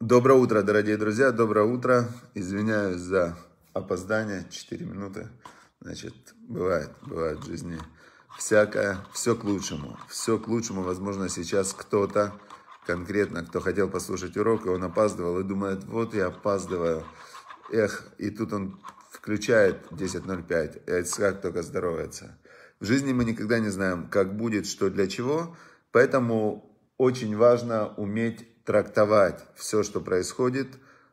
Доброе утро, дорогие друзья, доброе утро. Извиняюсь за опоздание, 4 минуты. Значит, бывает, бывает в жизни всякое, все к лучшему. Все к лучшему, возможно, сейчас кто-то, конкретно, кто хотел послушать урок, и он опаздывал, и думает, вот я опаздываю. Эх, и тут он включает 10.05, и Айцхак только здоровается. В жизни мы никогда не знаем, как будет, что для чего, поэтому очень важно уметь трактовать все, что происходит,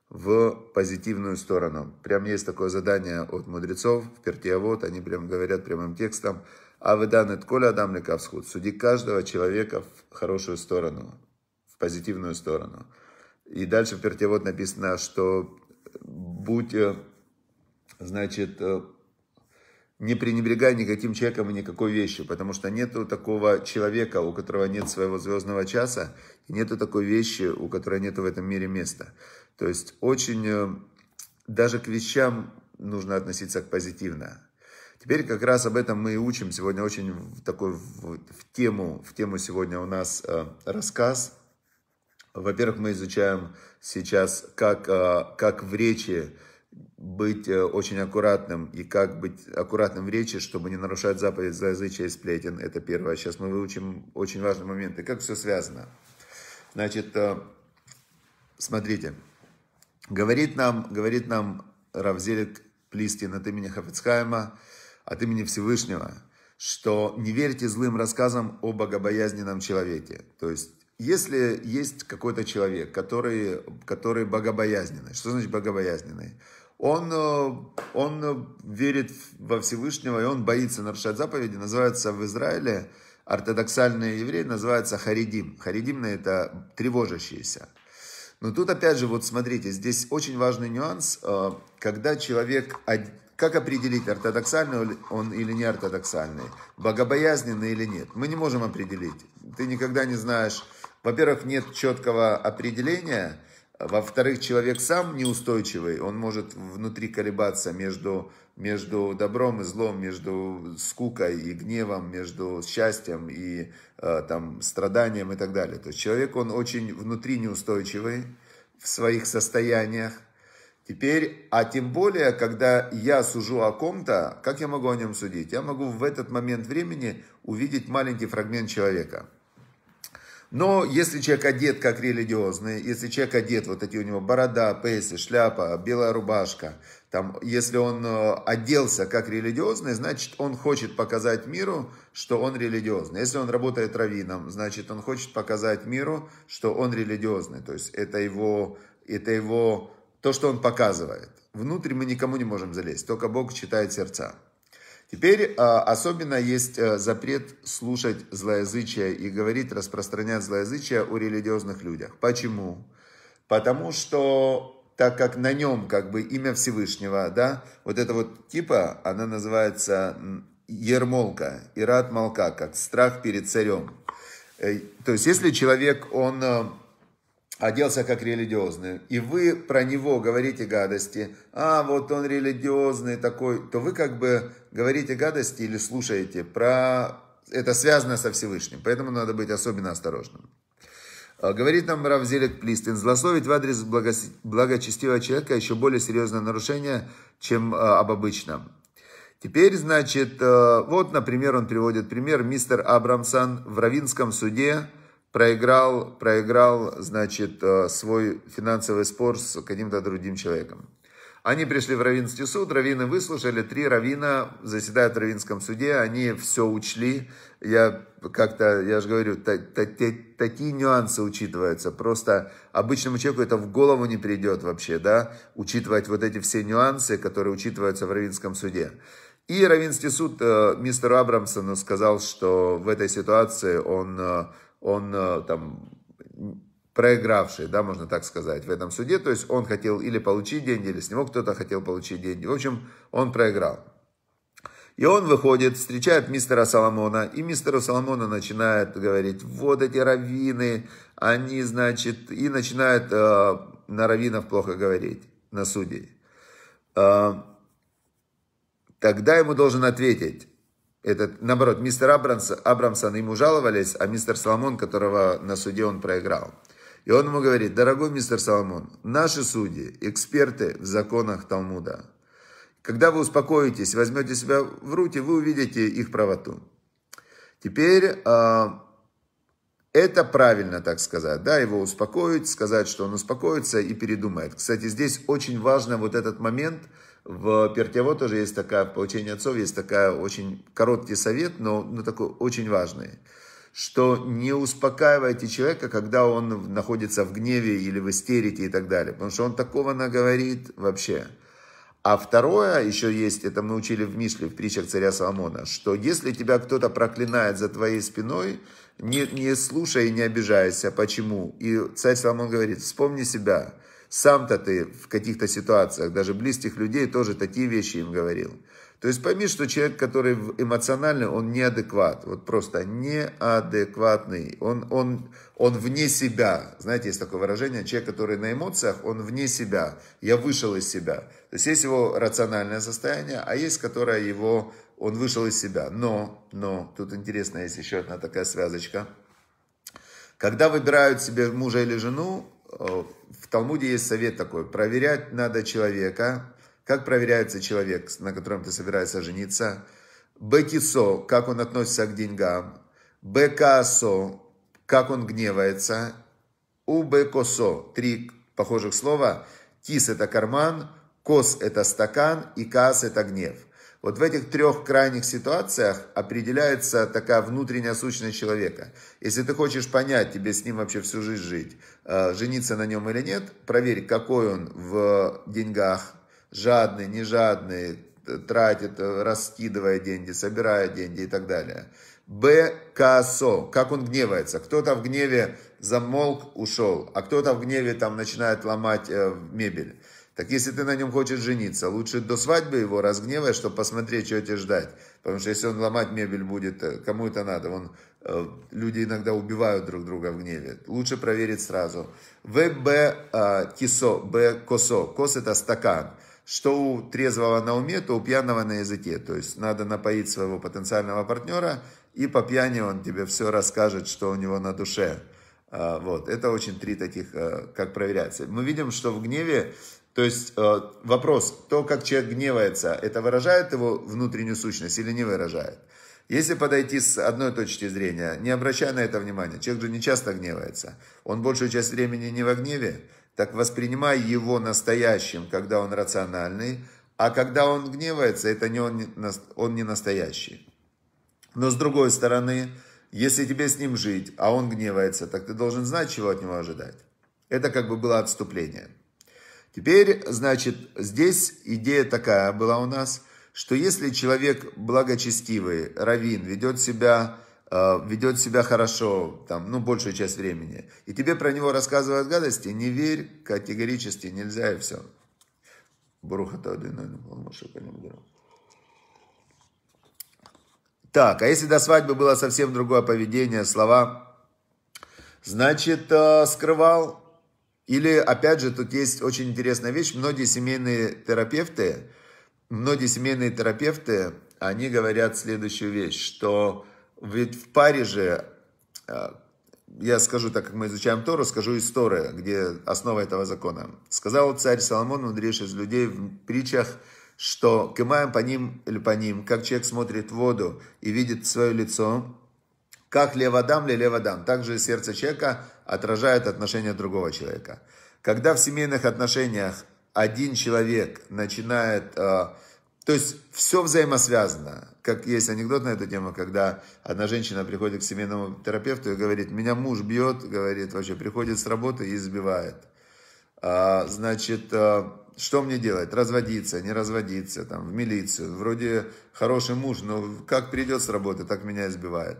в позитивную сторону. Прям есть такое задание от мудрецов в Пертиавод, они прям говорят прямым текстом, а вы данный коля адам лекавсхуд, суди каждого человека в хорошую сторону, в позитивную сторону. И дальше в Пертиавод написано, что будь, э, значит, э, не пренебрегай никаким человеком и никакой вещью, потому что нету такого человека, у которого нет своего звездного часа, и нету такой вещи, у которой нету в этом мире места. То есть очень э, даже к вещам нужно относиться позитивно. Теперь как раз об этом мы и учим. Сегодня очень в такой в, в тему, в тему сегодня у нас э, рассказ. Во-первых, мы изучаем сейчас, как, э, как в речи быть э, очень аккуратным и как быть аккуратным в речи, чтобы не нарушать заповедь язычия и сплетен. Это первое. Сейчас мы выучим очень важный момент. И как все связано. Значит, э, смотрите. Говорит нам, говорит нам Равзелик Плистин от имени Хафицхайма, от имени Всевышнего, что не верьте злым рассказам о богобоязненном человеке. То есть, если есть какой-то человек, который, который богобоязненный, что значит богобоязненный? он, э, он э, верит во Всевышнего, и он боится нарушать заповеди. Называется в Израиле, ортодоксальные евреи называются харидим. Харидимные – это тревожащиеся. Но тут опять же, вот смотрите, здесь очень важный нюанс, э, когда человек, как определить, ортодоксальный он или не ортодоксальный, богобоязненный или нет. Мы не можем определить. Ты никогда не знаешь, во-первых, нет четкого определения, во-вторых, человек сам неустойчивый, он может внутри колебаться между, между добром и злом, между скукой и гневом, между счастьем и э, там, страданием и так далее. То есть человек, он очень внутри неустойчивый в своих состояниях. Теперь, а тем более, когда я сужу о ком-то, как я могу о нем судить? Я могу в этот момент времени увидеть маленький фрагмент человека – но если человек одет как религиозный, если человек одет, вот эти у него борода, пейсы, шляпа, белая рубашка, там, если он э, оделся как религиозный, значит, он хочет показать миру, что он религиозный. Если он работает раввином, значит, он хочет показать миру, что он религиозный. То есть это его, это его, то, что он показывает. Внутрь мы никому не можем залезть, только Бог читает сердца. Теперь а, особенно есть э, запрет слушать злоязычие и говорить, распространять злоязычие о религиозных людях. Почему? Потому что так как на нем как бы имя Всевышнего, да, вот это вот типа, она называется ермолка, ират молка, как страх перед царем. Э, то есть, если человек, он э, оделся как религиозный, и вы про него говорите гадости, а вот он религиозный такой, то вы как бы говорите гадости или слушаете про... Это связано со Всевышним, поэтому надо быть особенно осторожным. А, говорит нам Равзелек Плистин, злословить в адрес благо... благочестивого человека еще более серьезное нарушение, чем э, об обычном. Теперь, значит, э, вот, например, он приводит пример, мистер Абрамсон в Равинском суде проиграл, проиграл, значит, э, свой финансовый спор с каким-то другим человеком. Они пришли в Равинский суд, Равины выслушали, три Равина заседают в Равинском суде, они все учли. Я как-то, я же говорю, та, та, та, такие нюансы учитываются. Просто обычному человеку это в голову не придет вообще, да, учитывать вот эти все нюансы, которые учитываются в Равинском суде. И Равинский суд э, мистеру Абрамсону сказал, что в этой ситуации он... Э, он э, там проигравший, да, можно так сказать, в этом суде. То есть он хотел или получить деньги, или с него кто-то хотел получить деньги. В общем, он проиграл. И он выходит, встречает мистера Соломона, и мистера Соломона начинает говорить, вот эти раввины, они, значит, и начинает э, на раввинов плохо говорить, на суде. Э, тогда ему должен ответить, этот, наоборот, мистер Абрамс, Абрамсон, ему жаловались, а мистер Соломон, которого на суде он проиграл. И он ему говорит, дорогой мистер Соломон, наши судьи, эксперты в законах Талмуда. Когда вы успокоитесь, возьмете себя в руки, вы увидите их правоту. Теперь а, это правильно, так сказать, да, его успокоить, сказать, что он успокоится и передумает. Кстати, здесь очень важно вот этот момент – в Пертево тоже есть такая, в «Получении отцов» есть такая очень короткий совет, но, но такой очень важный, что не успокаивайте человека, когда он находится в гневе или в истерике и так далее, потому что он такого наговорит вообще. А второе еще есть, это мы учили в Мишле, в притчах царя Соломона, что если тебя кто-то проклинает за твоей спиной, не, не слушай и не обижайся. Почему? И царь Соломон говорит, вспомни себя, сам-то ты в каких-то ситуациях, даже близких людей, тоже такие вещи им говорил. То есть пойми, что человек, который эмоциональный, он неадекват. Вот просто неадекватный. Он, он, он вне себя. Знаете, есть такое выражение, человек, который на эмоциях, он вне себя. Я вышел из себя. То есть есть его рациональное состояние, а есть, которое его, он вышел из себя. Но, но, тут интересно, есть еще одна такая связочка. Когда выбирают себе мужа или жену, в Талмуде есть совет такой. Проверять надо человека. Как проверяется человек, на котором ты собираешься жениться? Бекисо, как он относится к деньгам. Бекасо, как он гневается. Убекосо, три похожих слова. Кис – это карман, кос – это стакан и кас – это гнев. Вот в этих трех крайних ситуациях определяется такая внутренняя сущность человека. Если ты хочешь понять, тебе с ним вообще всю жизнь жить, э, жениться на нем или нет, проверь, какой он в деньгах, жадный, не жадный, тратит, э, раскидывая деньги, собирая деньги и так далее. Б. косо, Как он гневается. Кто-то в гневе замолк, ушел, а кто-то в гневе там начинает ломать э, мебель. Так если ты на нем хочешь жениться, лучше до свадьбы его разгневай, чтобы посмотреть, чего тебе ждать. Потому что если он ломать мебель будет, э, кому это надо? Вон э, люди иногда убивают друг друга в гневе. Лучше проверить сразу. ВБ э, а, кисо, Б косо. Кос это стакан. Что у трезвого на уме, то у пьяного на языке. То есть надо напоить своего потенциального партнера, и по пьяни он тебе все расскажет, что у него на душе. А, вот, это очень три таких, э, как проверяется. Мы видим, что в гневе, то есть э, вопрос, то, как человек гневается, это выражает его внутреннюю сущность или не выражает? Если подойти с одной точки зрения, не обращая на это внимания, человек же не часто гневается, он большую часть времени не во гневе, так воспринимай его настоящим, когда он рациональный, а когда он гневается, это не он, он не настоящий. Но с другой стороны, если тебе с ним жить, а он гневается, так ты должен знать, чего от него ожидать. Это как бы было отступление. Теперь, значит, здесь идея такая была у нас, что если человек благочестивый, равин, ведет себя э, ведет себя хорошо, там, ну, большую часть времени, и тебе про него рассказывают гадости, не верь категорически, нельзя и все. Буруха Таудина, так, а если до свадьбы было совсем другое поведение, слова, значит, э, скрывал. Или, опять же, тут есть очень интересная вещь. Многие семейные терапевты, многие семейные терапевты, они говорят следующую вещь, что ведь в паре же, э, я скажу, так как мы изучаем Тору, скажу историю, где основа этого закона. Сказал царь Соломон, мудрейший из людей, в притчах что кымаем по ним или по ним, как человек смотрит в воду и видит свое лицо, как леводам ли леводам, также сердце человека отражает отношения другого человека. Когда в семейных отношениях один человек начинает, э, то есть все взаимосвязано, как есть анекдот на эту тему, когда одна женщина приходит к семейному терапевту и говорит, меня муж бьет, говорит, вообще приходит с работы и избивает. Э, значит, э, что мне делать? Разводиться, не разводиться, там, в милицию. Вроде хороший муж, но как придет с работы, так меня избивает.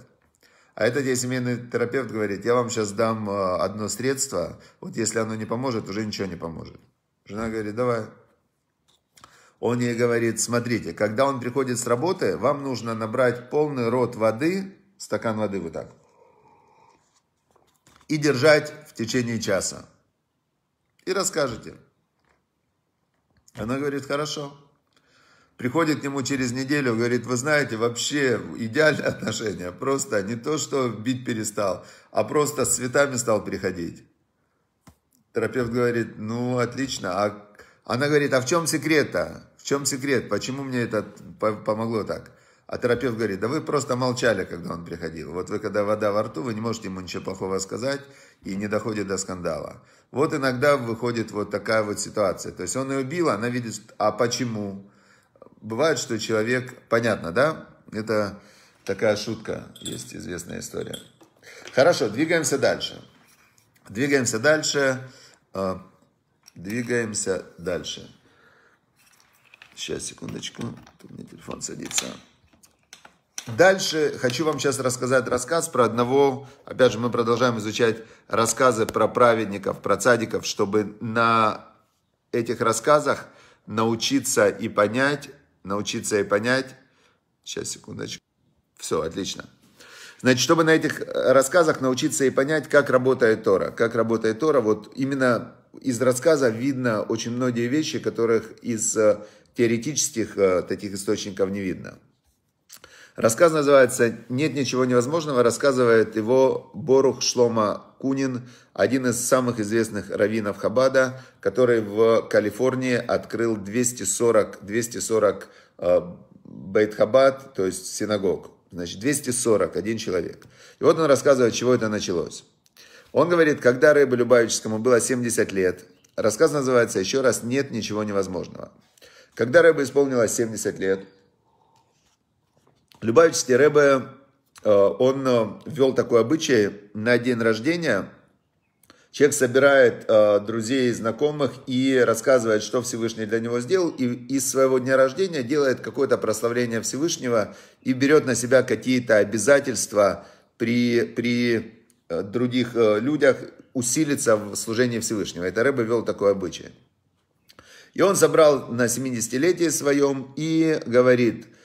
А этот я семейный терапевт говорит, я вам сейчас дам э, одно средство, вот если оно не поможет, уже ничего не поможет. Жена говорит, давай. Он ей говорит, смотрите, когда он приходит с работы, вам нужно набрать полный рот воды, стакан воды вот так, и держать в течение часа. И расскажете. Она говорит, хорошо. Приходит к нему через неделю, говорит, вы знаете, вообще идеальные отношения. Просто не то, что бить перестал, а просто с цветами стал приходить. Терапевт говорит, ну отлично. А она говорит, а в чем секрет-то? В чем секрет? Почему мне это помогло так? А терапевт говорит, да вы просто молчали, когда он приходил. Вот вы, когда вода во рту, вы не можете ему ничего плохого сказать и не доходит до скандала. Вот иногда выходит вот такая вот ситуация. То есть он ее бил, она видит, а почему? Бывает, что человек, понятно, да? Это такая шутка, есть известная история. Хорошо, двигаемся дальше. Двигаемся дальше. Э, двигаемся дальше. Сейчас, секундочку. Тут мне телефон садится. Дальше хочу вам сейчас рассказать рассказ про одного, опять же, мы продолжаем изучать рассказы про праведников, про цадиков, чтобы на этих рассказах научиться и понять, научиться и понять, сейчас, секундочку, все, отлично. Значит, чтобы на этих э, рассказах научиться и понять, как работает Тора, как работает Тора, вот именно из рассказа видно очень многие вещи, которых из э, теоретических э, таких источников не видно. Рассказ называется «Нет ничего невозможного», рассказывает его Борух Шлома Кунин, один из самых известных раввинов Хабада, который в Калифорнии открыл 240, 240 э, хабад, то есть синагог. Значит, 240, один человек. И вот он рассказывает, чего это началось. Он говорит, когда Рыбе Любавическому было 70 лет, рассказ называется еще раз «Нет ничего невозможного». Когда Рыба исполнилось 70 лет, Любавичский Рэбе, э, он э, ввел такой обычай на день рождения. Человек собирает э, друзей и знакомых и рассказывает, что Всевышний для него сделал. И из своего дня рождения делает какое-то прославление Всевышнего и берет на себя какие-то обязательства при, при других людях усилиться в служении Всевышнего. Это Рэбе вел такой обычай. И он собрал на 70-летие своем и говорит –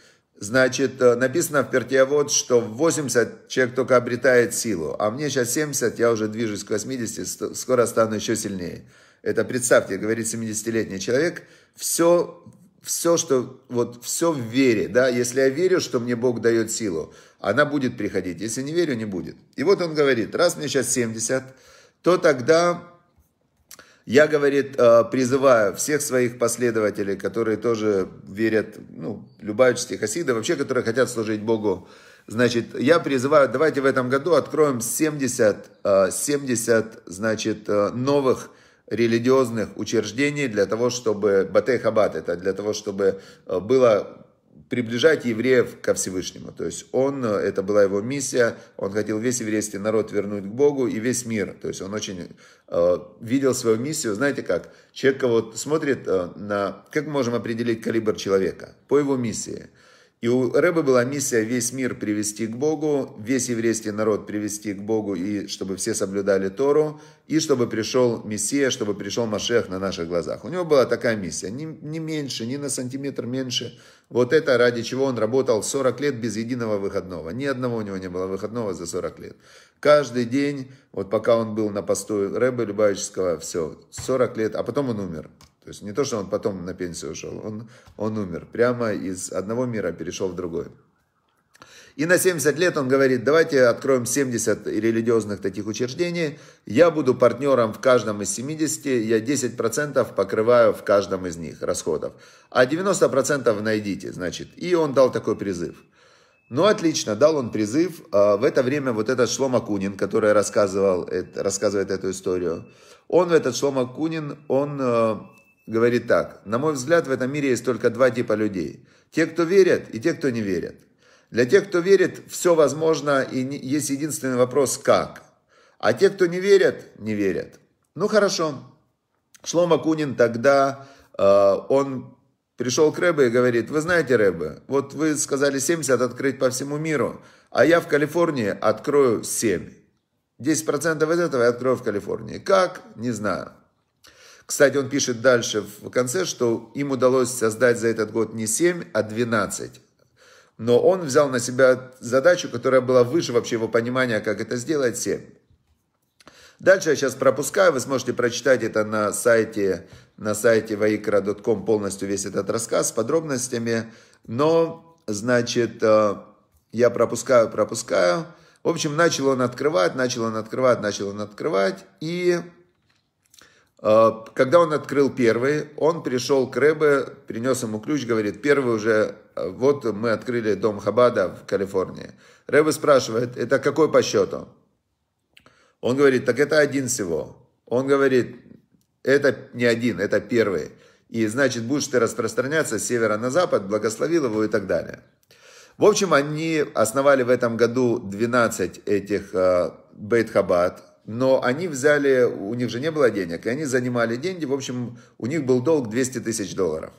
Значит, э, написано в Пертиавод, что в 80 человек только обретает силу, а мне сейчас 70, я уже движусь к 80, скоро стану еще сильнее. Это представьте, говорит 70-летний человек, все, все, что, вот, все в вере, да, если я верю, что мне Бог дает силу, она будет приходить, если не верю, не будет. И вот он говорит, раз мне сейчас 70, то тогда я, говорит, э, призываю всех своих последователей, которые тоже верят, ну, любавичские хасиды, вообще, которые хотят служить Богу, значит, я призываю, давайте в этом году откроем 70, 70 э, значит, э, новых религиозных учреждений для того, чтобы, Батей Хаббат, это для того, чтобы было приближать евреев ко Всевышнему. То есть он, э, это была его миссия, он хотел весь еврейский народ вернуть к Богу и весь мир. То есть он очень э, видел свою миссию. Знаете как, человек вот смотрит э, на... Как мы можем определить калибр человека? По его миссии. И у Рэбы была миссия весь мир привести к Богу, весь еврейский народ привести к Богу, и чтобы все соблюдали Тору, и чтобы пришел Мессия, чтобы пришел Машех на наших глазах. У него была такая миссия, не не меньше, ни на сантиметр меньше вот это ради чего он работал 40 лет без единого выходного. Ни одного у него не было выходного за 40 лет. Каждый день, вот пока он был на посту Рэба Любавического, все, 40 лет, а потом он умер. То есть не то, что он потом на пенсию ушел, он, он умер. Прямо из одного мира перешел в другой. И на 70 лет он говорит, давайте откроем 70 религиозных таких учреждений. Я буду партнером в каждом из 70, я 10% покрываю в каждом из них расходов. А 90% найдите, значит. И он дал такой призыв. Ну, отлично, дал он призыв. А, в это время вот этот Шлома Кунин, который рассказывал, рассказывает эту историю, он, этот Шлома Кунин, он э, говорит так. На мой взгляд, в этом мире есть только два типа людей. Те, кто верят, и те, кто не верят. Для тех, кто верит, все возможно, и есть единственный вопрос «как?». А те, кто не верят, не верят. Ну хорошо. Шлома Кунин тогда, э, он пришел к Рэбе и говорит, вы знаете, Рэбе, вот вы сказали 70 открыть по всему миру, а я в Калифорнии открою 7. 10% из этого я открою в Калифорнии. Как? Не знаю. Кстати, он пишет дальше в конце, что им удалось создать за этот год не 7, а 12 но он взял на себя задачу, которая была выше вообще его понимания, как это сделать всем. Дальше я сейчас пропускаю, вы сможете прочитать это на сайте, на сайте vaikra.com полностью весь этот рассказ с подробностями, но, значит, э, я пропускаю, пропускаю. В общем, начал он открывать, начал он открывать, начал он открывать, и а, когда он открыл первый, он пришел к Рэбе, принес ему ключ, говорит, первый уже, а, вот мы открыли дом Хабада в Калифорнии. Рэбе спрашивает, это какой по счету? Он говорит, так это один всего. Он говорит, это не один, это первый. И значит, будешь ты распространяться с севера на запад, благословил его и так далее. В общем, они основали в этом году 12 этих э, а, Бейт-Хабад, но они взяли, у них же не было денег, и они занимали деньги, в общем, у них был долг 200 тысяч долларов.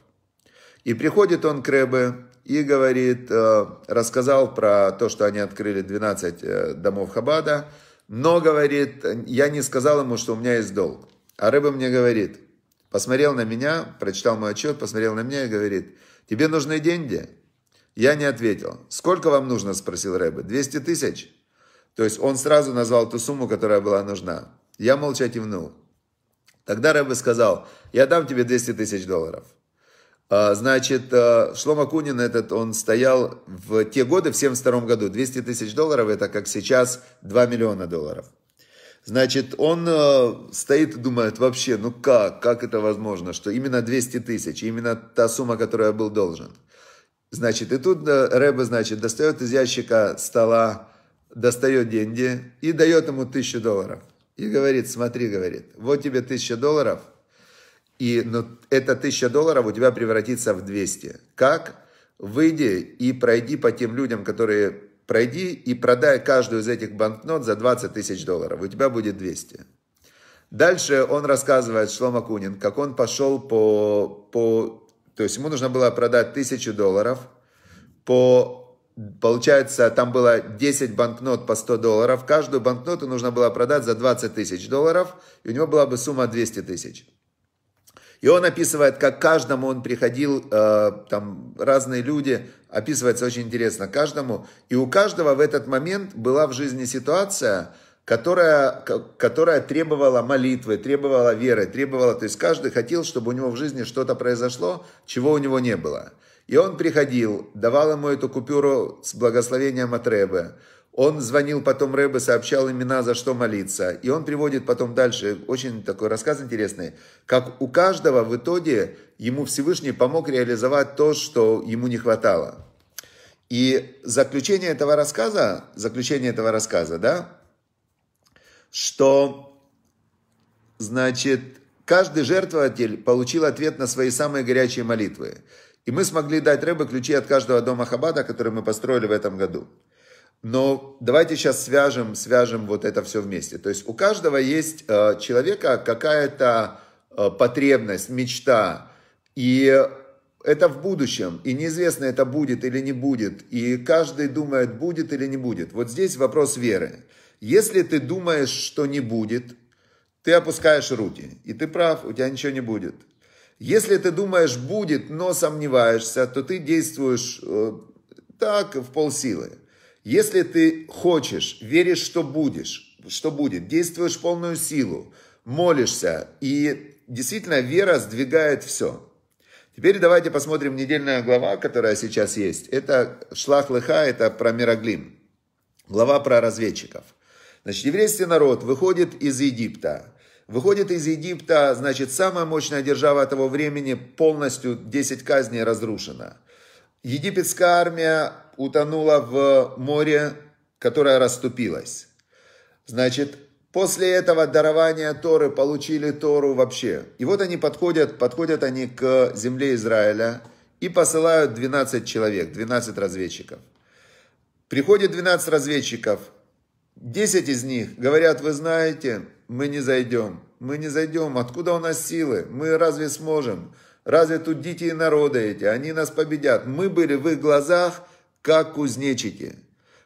И приходит он к Рэбе и говорит, э, рассказал про то, что они открыли 12 э, домов Хабада, но, говорит, я не сказал ему, что у меня есть долг. А Рэбе мне говорит, посмотрел на меня, прочитал мой отчет, посмотрел на меня и говорит, тебе нужны деньги? Я не ответил. Сколько вам нужно, спросил Рэбе, 200 тысяч? То есть он сразу назвал ту сумму, которая была нужна. Я молча кивнул. Тогда Рэбе сказал, я дам тебе 200 тысяч долларов. А, значит, а, Шлома Кунин этот, он стоял в те годы, в 72 году. 200 тысяч долларов, это как сейчас 2 миллиона долларов. Значит, он а, стоит и думает вообще, ну как, как это возможно, что именно 200 тысяч, именно та сумма, которую я был должен. Значит, и тут э, Рэбе, значит, достает из ящика стола достает деньги и дает ему тысячу долларов. И говорит, смотри, говорит, вот тебе тысяча долларов, и ну, эта тысяча долларов у тебя превратится в 200. Как? Выйди и пройди по тем людям, которые пройди и продай каждую из этих банкнот за 20 тысяч долларов. У тебя будет 200. Дальше он рассказывает, Шлома Кунин, как он пошел по, по... То есть ему нужно было продать тысячу долларов по Получается, там было 10 банкнот по 100 долларов. Каждую банкноту нужно было продать за 20 тысяч долларов, и у него была бы сумма 200 тысяч. И он описывает, как каждому он приходил, э, там разные люди, описывается очень интересно каждому. И у каждого в этот момент была в жизни ситуация, которая, которая требовала молитвы, требовала веры, требовала, то есть каждый хотел, чтобы у него в жизни что-то произошло, чего у него не было. И он приходил, давал ему эту купюру с благословением от Рэбе. Он звонил потом Рэбе, сообщал имена, за что молиться. И он приводит потом дальше, очень такой рассказ интересный, как у каждого в итоге ему Всевышний помог реализовать то, что ему не хватало. И заключение этого рассказа, заключение этого рассказа, да, что, значит, каждый жертвователь получил ответ на свои самые горячие молитвы. И мы смогли дать Рэбе ключи от каждого дома Хабада, который мы построили в этом году. Но давайте сейчас свяжем, свяжем вот это все вместе. То есть у каждого есть э, человека какая-то э, потребность, мечта. И это в будущем. И неизвестно, это будет или не будет. И каждый думает, будет или не будет. Вот здесь вопрос веры. Если ты думаешь, что не будет, ты опускаешь руки. И ты прав, у тебя ничего не будет. Если ты думаешь будет, но сомневаешься, то ты действуешь э, так, в полсилы. Если ты хочешь, веришь, что будешь, что будет, действуешь полную силу, молишься, и действительно вера сдвигает все. Теперь давайте посмотрим недельная глава, которая сейчас есть. Это Шлах Лыха, это про Мироглим. Глава про разведчиков. Значит, еврейский народ выходит из Египта. Выходит из Египта, значит, самая мощная держава того времени полностью 10 казней разрушена. Египетская армия утонула в море, которое расступилось. Значит, после этого дарования Торы получили Тору вообще. И вот они подходят, подходят они к земле Израиля и посылают 12 человек, 12 разведчиков. Приходит 12 разведчиков, 10 из них говорят, вы знаете, мы не зайдем. Мы не зайдем. Откуда у нас силы? Мы разве сможем? Разве тут дети и народы эти? Они нас победят. Мы были в их глазах, как кузнечики.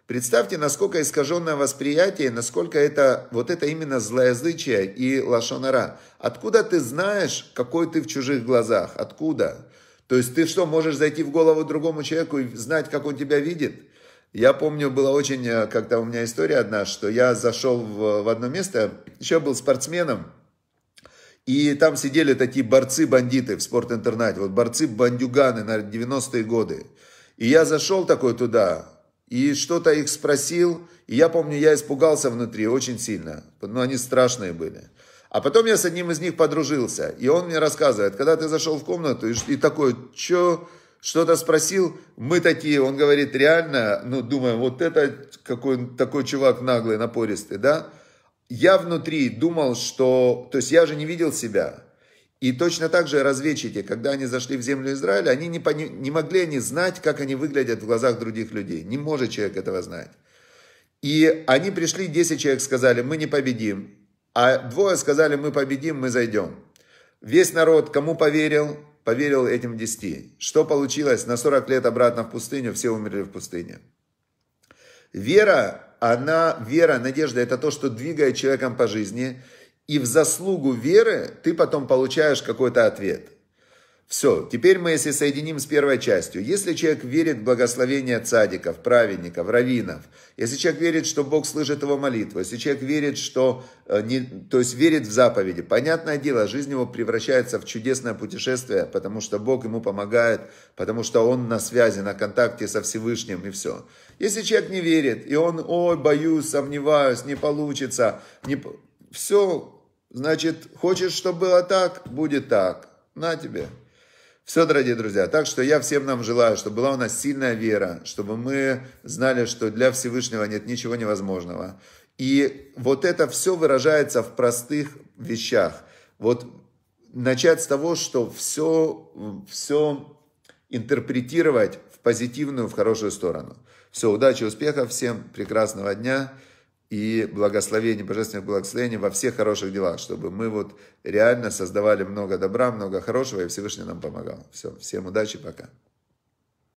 Представьте, насколько искаженное восприятие, насколько это, вот это именно злоязычие и лошонара. Откуда ты знаешь, какой ты в чужих глазах? Откуда? То есть ты что, можешь зайти в голову другому человеку и знать, как он тебя видит? Я помню, была очень, э, как-то у меня история одна, что я зашел в, в одно место, еще был спортсменом, и там сидели такие борцы-бандиты в спортинтернате, вот борцы-бандюганы на 90-е годы. И я зашел такой туда, и что-то их спросил, и я помню, я испугался внутри очень сильно, но они страшные были. А потом я с одним из них подружился, и он мне рассказывает, когда ты зашел в комнату, и, и такой, чё, что-то спросил, мы такие, он говорит, реально, ну, думаем, вот это какой такой чувак наглый, напористый, да? Я внутри думал, что, то есть я же не видел себя. И точно так же разведчики, когда они зашли в землю Израиля, они не, пони, не могли не знать, как они выглядят в глазах других людей. Не может человек этого знать. И они пришли, 10 человек сказали, мы не победим. А двое сказали, мы победим, мы зайдем. Весь народ, кому поверил, поверил этим десяти. Что получилось? На 40 лет обратно в пустыню, все умерли в пустыне. Вера, она, вера, надежда, это то, что двигает человеком по жизни. И в заслугу веры ты потом получаешь какой-то ответ. Все, теперь мы, если соединим с первой частью, если человек верит в благословение цадиков, праведников, раввинов, если человек верит, что Бог слышит его молитву, если человек верит, что, э, не, то есть верит в заповеди, понятное дело, жизнь его превращается в чудесное путешествие, потому что Бог ему помогает, потому что он на связи, на контакте со Всевышним и все. Если человек не верит, и он, ой, боюсь, сомневаюсь, не получится, не... все, значит, хочешь, чтобы было так, будет так, на тебе. Все, дорогие друзья, так что я всем нам желаю, чтобы была у нас сильная вера, чтобы мы знали, что для Всевышнего нет ничего невозможного. И вот это все выражается в простых вещах. Вот начать с того, что все, все интерпретировать в позитивную, в хорошую сторону. Все, удачи, успехов всем, прекрасного дня и благословение, божественное благословение во всех хороших делах, чтобы мы вот реально создавали много добра, много хорошего, и Всевышний нам помогал. Все, всем удачи, пока.